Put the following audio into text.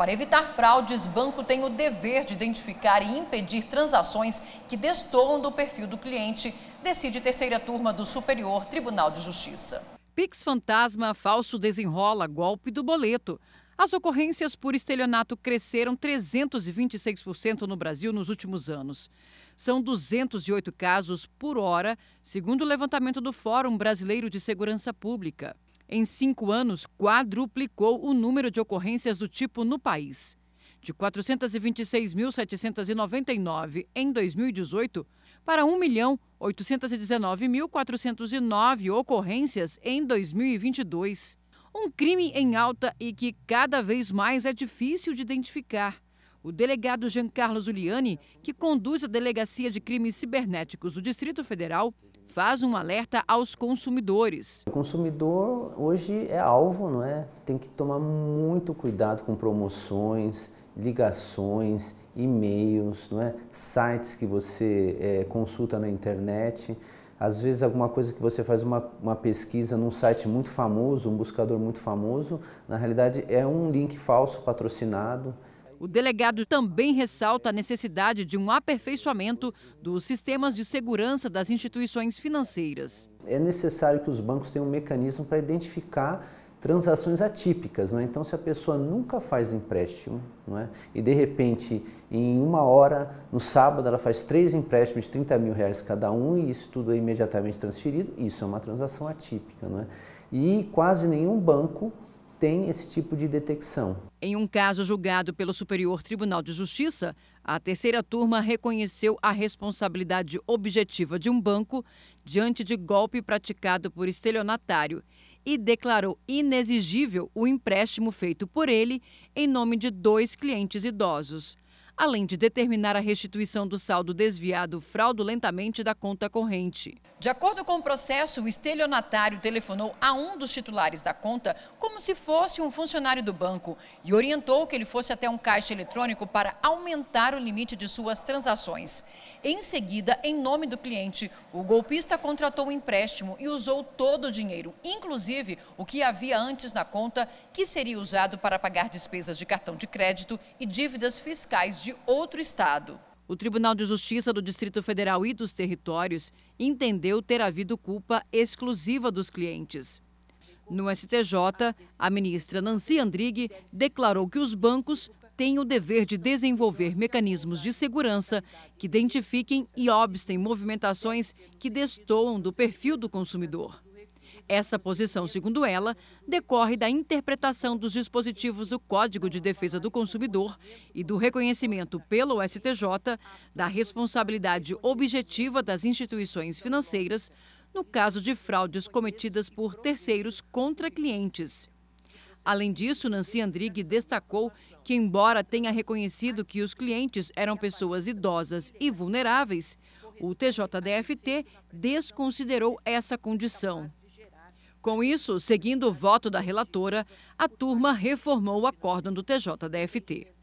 Para evitar fraudes, banco tem o dever de identificar e impedir transações que destoam do perfil do cliente, decide terceira turma do Superior Tribunal de Justiça. Pix fantasma, falso desenrola, golpe do boleto. As ocorrências por estelionato cresceram 326% no Brasil nos últimos anos. São 208 casos por hora, segundo o levantamento do Fórum Brasileiro de Segurança Pública. Em cinco anos, quadruplicou o número de ocorrências do tipo no país. De 426.799 em 2018 para 1.819.409 ocorrências em 2022. Um crime em alta e que cada vez mais é difícil de identificar. O delegado Giancarlo Zuliani, que conduz a Delegacia de Crimes Cibernéticos do Distrito Federal, faz um alerta aos consumidores. O consumidor hoje é alvo, não é? Tem que tomar muito cuidado com promoções, ligações, e-mails, não é? sites que você é, consulta na internet. Às vezes alguma coisa que você faz uma, uma pesquisa num site muito famoso, um buscador muito famoso, na realidade é um link falso patrocinado. O delegado também ressalta a necessidade de um aperfeiçoamento dos sistemas de segurança das instituições financeiras. É necessário que os bancos tenham um mecanismo para identificar transações atípicas, não é? Então, se a pessoa nunca faz empréstimo, não é? E de repente, em uma hora, no sábado, ela faz três empréstimos de 30 mil reais cada um e isso tudo é imediatamente transferido, isso é uma transação atípica, não é? E quase nenhum banco tem esse tipo de detecção. Em um caso julgado pelo Superior Tribunal de Justiça, a terceira turma reconheceu a responsabilidade objetiva de um banco diante de golpe praticado por estelionatário e declarou inexigível o empréstimo feito por ele em nome de dois clientes idosos além de determinar a restituição do saldo desviado fraudulentamente da conta corrente. De acordo com o processo, o estelionatário telefonou a um dos titulares da conta como se fosse um funcionário do banco e orientou que ele fosse até um caixa eletrônico para aumentar o limite de suas transações. Em seguida, em nome do cliente, o golpista contratou um empréstimo e usou todo o dinheiro, inclusive o que havia antes na conta, que seria usado para pagar despesas de cartão de crédito e dívidas fiscais de de outro estado. O Tribunal de Justiça do Distrito Federal e dos Territórios entendeu ter havido culpa exclusiva dos clientes. No STJ, a ministra Nancy Andrighi declarou que os bancos têm o dever de desenvolver mecanismos de segurança que identifiquem e obstem movimentações que destoam do perfil do consumidor. Essa posição, segundo ela, decorre da interpretação dos dispositivos do Código de Defesa do Consumidor e do reconhecimento pelo STJ da responsabilidade objetiva das instituições financeiras no caso de fraudes cometidas por terceiros contra clientes. Além disso, Nancy Andrighi destacou que, embora tenha reconhecido que os clientes eram pessoas idosas e vulneráveis, o TJDFT desconsiderou essa condição. Com isso, seguindo o voto da relatora, a turma reformou o acórdão do TJDFT.